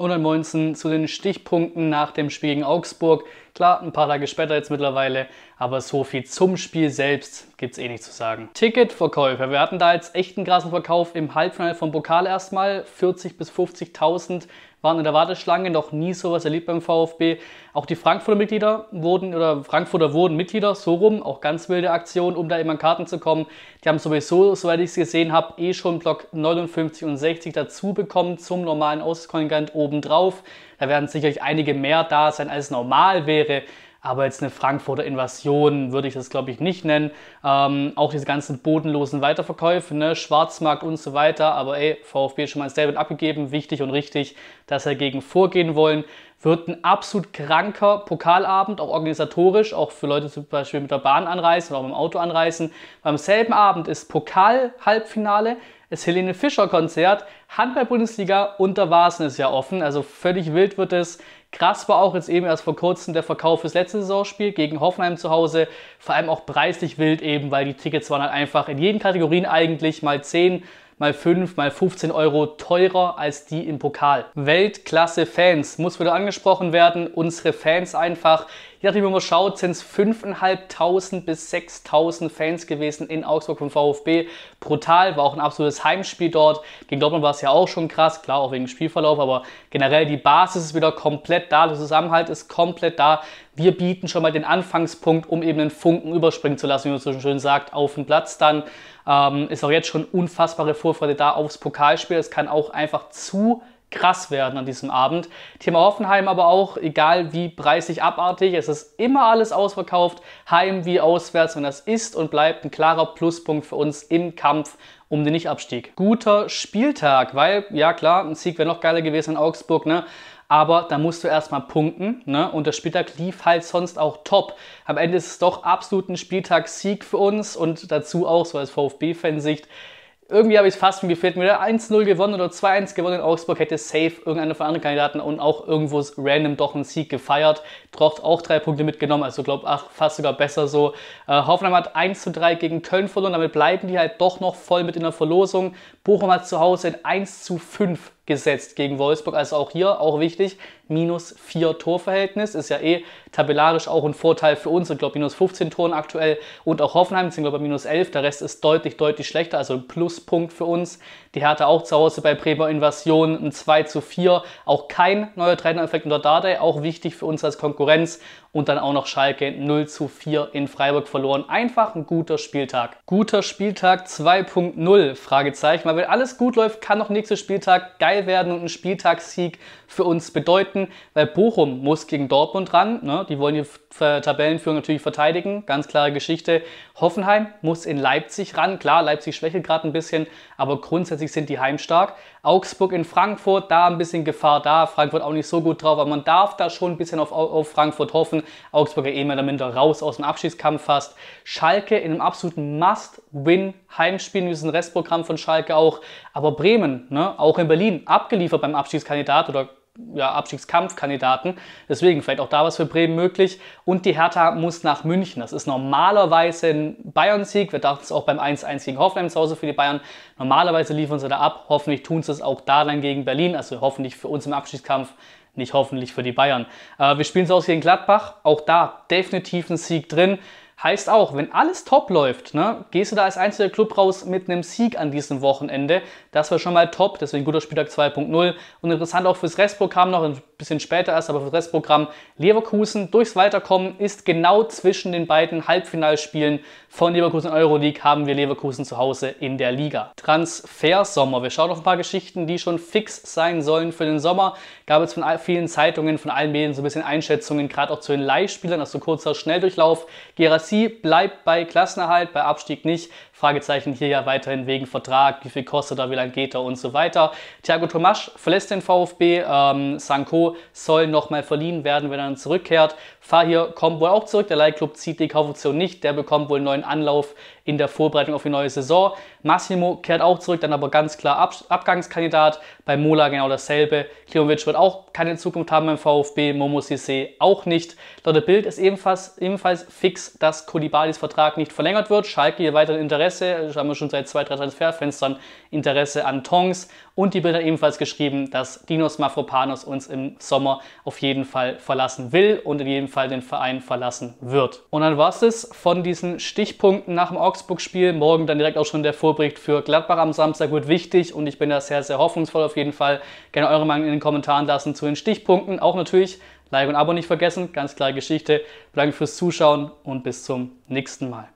Und 119 zu den Stichpunkten nach dem Spiel gegen Augsburg Klar, ein paar Tage später jetzt mittlerweile, aber so viel zum Spiel selbst gibt es eh nicht zu sagen. Ticketverkäufe. Wir hatten da jetzt echt einen krassen Verkauf im Halbfinale vom Pokal erstmal. 40.000 bis 50.000 waren in der Warteschlange, noch nie sowas erlebt beim VfB. Auch die Frankfurter Mitglieder wurden, oder Frankfurter wurden Mitglieder, so rum, auch ganz wilde Aktion, um da eben an Karten zu kommen. Die haben sowieso, soweit ich es gesehen habe, eh schon Block 59 und 60 dazu bekommen zum normalen Auskontingent obendrauf. Da werden sicherlich einige mehr da sein, als normal wäre wäre. Aber jetzt eine Frankfurter Invasion würde ich das, glaube ich, nicht nennen. Ähm, auch diese ganzen bodenlosen Weiterverkäufe, ne? Schwarzmarkt und so weiter. Aber ey, VfB schon mal ein Statement abgegeben. Wichtig und richtig, dass wir dagegen vorgehen wollen. Wird ein absolut kranker Pokalabend, auch organisatorisch, auch für Leute die zum Beispiel mit der Bahn anreisen oder auch mit dem Auto anreisen. Beim selben Abend ist Pokal-Halbfinale das Helene Fischer Konzert, Handball-Bundesliga und der Vasen ist ja offen. Also völlig wild wird es. Krass war auch jetzt eben erst vor kurzem der Verkauf fürs letzte Saisonspiel gegen Hoffenheim zu Hause. Vor allem auch preislich wild eben, weil die Tickets waren halt einfach in jeden Kategorien eigentlich mal 10, mal 5, mal 15 Euro teurer als die im Pokal. Weltklasse Fans, muss wieder angesprochen werden. Unsere Fans einfach Je nachdem, wie man schaut, sind es 5.500 bis 6.000 Fans gewesen in Augsburg vom VfB. Brutal, war auch ein absolutes Heimspiel dort. Gegen Dortmund war es ja auch schon krass, klar, auch wegen Spielverlauf, aber generell die Basis ist wieder komplett da, der Zusammenhalt ist komplett da. Wir bieten schon mal den Anfangspunkt, um eben den Funken überspringen zu lassen, wie man so schön sagt, auf den Platz dann. Ähm, ist auch jetzt schon unfassbare Vorfreude da aufs Pokalspiel. Es kann auch einfach zu krass werden an diesem Abend. Thema Hoffenheim aber auch, egal wie preisig abartig, es ist immer alles ausverkauft, heim wie auswärts und das ist und bleibt ein klarer Pluspunkt für uns im Kampf um den Nichtabstieg. Guter Spieltag, weil, ja klar, ein Sieg wäre noch geiler gewesen in Augsburg, ne? aber da musst du erstmal punkten. Ne? Und der Spieltag lief halt sonst auch top. Am Ende ist es doch absolut ein Spieltagssieg für uns und dazu auch so als VfB-Fansicht irgendwie habe ich es fast mir gefällt. Mir 1-0 gewonnen oder 2-1 gewonnen in Augsburg hätte safe irgendeiner von anderen Kandidaten und auch irgendwo random doch einen Sieg gefeiert. Trocht auch drei Punkte mitgenommen, also glaube ach, fast sogar besser so. Äh, Hoffenheim hat 1-3 gegen Köln verloren, damit bleiben die halt doch noch voll mit in der Verlosung. Bochum hat zu Hause ein 1-5 gesetzt gegen Wolfsburg. Also auch hier, auch wichtig, minus 4 Torverhältnis ist ja eh tabellarisch auch ein Vorteil für uns. Ich glaube, minus 15 Toren aktuell und auch Hoffenheim sind, glaube ich, minus 11. Der Rest ist deutlich, deutlich schlechter, also ein Pluspunkt für uns. Die Hertha auch zu Hause bei Bremer Invasion ein 2 zu 4. Auch kein neuer Trainereffekt der Dardai, auch wichtig für uns als Konkurrenz. Und dann auch noch Schalke 0 zu 4 in Freiburg verloren. Einfach ein guter Spieltag. Guter Spieltag 2.0, Fragezeichen. Weil wenn alles gut läuft, kann noch nächster Spieltag geil werden und ein Spieltagssieg für uns bedeuten. Weil Bochum muss gegen Dortmund ran. Ne? Die wollen die äh, Tabellenführung natürlich verteidigen. Ganz klare Geschichte. Hoffenheim muss in Leipzig ran. Klar, Leipzig schwächelt gerade ein bisschen, aber grundsätzlich grundsätzlich sind die heimstark. Augsburg in Frankfurt, da ein bisschen Gefahr da. Frankfurt auch nicht so gut drauf, aber man darf da schon ein bisschen auf, auf Frankfurt hoffen. Augsburg ja eh mehr oder minder raus aus dem Abschiedskampf fast. Schalke in einem absoluten Must-Win Heimspiel, ein Restprogramm von Schalke auch. Aber Bremen, ne, auch in Berlin, abgeliefert beim Abschiedskandidat oder ja, Abstiegskampfkandidaten. Deswegen vielleicht auch da was für Bremen möglich. Und die Hertha muss nach München. Das ist normalerweise ein Bayern-Sieg. Wir dachten es auch beim 1-1 gegen Hoffenheim zu Hause für die Bayern. Normalerweise liefern sie da ab. Hoffentlich tun sie es auch da dann gegen Berlin. Also hoffentlich für uns im Abstiegskampf nicht hoffentlich für die Bayern. Äh, wir spielen es aus gegen Gladbach. Auch da definitiv ein Sieg drin. Heißt auch, wenn alles top läuft, ne, gehst du da als einziger Club raus mit einem Sieg an diesem Wochenende. Das wäre schon mal top, deswegen guter Spieltag 2.0. Und interessant auch fürs Restprogramm, noch ein bisschen später erst, aber fürs Restprogramm Leverkusen durchs Weiterkommen ist genau zwischen den beiden Halbfinalspielen von Leverkusen Euroleague haben wir Leverkusen zu Hause in der Liga. Transfersommer. Wir schauen auf ein paar Geschichten, die schon fix sein sollen für den Sommer. Gab es von vielen Zeitungen, von allen Medien so ein bisschen Einschätzungen, gerade auch zu den Leihspielern, also kurzer Schnelldurchlauf. Geras Ziel bleibt bei Klassenerhalt, bei Abstieg nicht. Fragezeichen hier ja weiterhin wegen Vertrag, wie viel kostet er, wie lange geht er und so weiter. Thiago Tomasch verlässt den VfB, ähm, Sanko soll nochmal verliehen werden, wenn er dann zurückkehrt. Fahir kommt wohl auch zurück, der Leihklub zieht die Kaufoption nicht, der bekommt wohl einen neuen Anlauf in der Vorbereitung auf die neue Saison. Massimo kehrt auch zurück, dann aber ganz klar Ab Abgangskandidat. Bei Mola genau dasselbe. Klimovic wird auch keine Zukunft haben beim VfB, Momo Sissé auch nicht. Laut der Bild ist ebenfalls, ebenfalls fix, dass Kolibalis Vertrag nicht verlängert wird. Schalke hier weiterhin Interesse Interesse, also haben wir schon seit zwei, drei Transferfenstern, Interesse an Tongs. Und die Bild hat ebenfalls geschrieben, dass Dinos Mafropanos uns im Sommer auf jeden Fall verlassen will und in jedem Fall den Verein verlassen wird. Und dann war es es von diesen Stichpunkten nach dem Augsburg-Spiel. Morgen dann direkt auch schon der Vorbericht für Gladbach am Samstag wird wichtig und ich bin da sehr, sehr hoffnungsvoll auf jeden Fall. Gerne eure Meinung in den Kommentaren lassen zu den Stichpunkten. Auch natürlich Like und Abo nicht vergessen, ganz klare Geschichte. Danke fürs Zuschauen und bis zum nächsten Mal.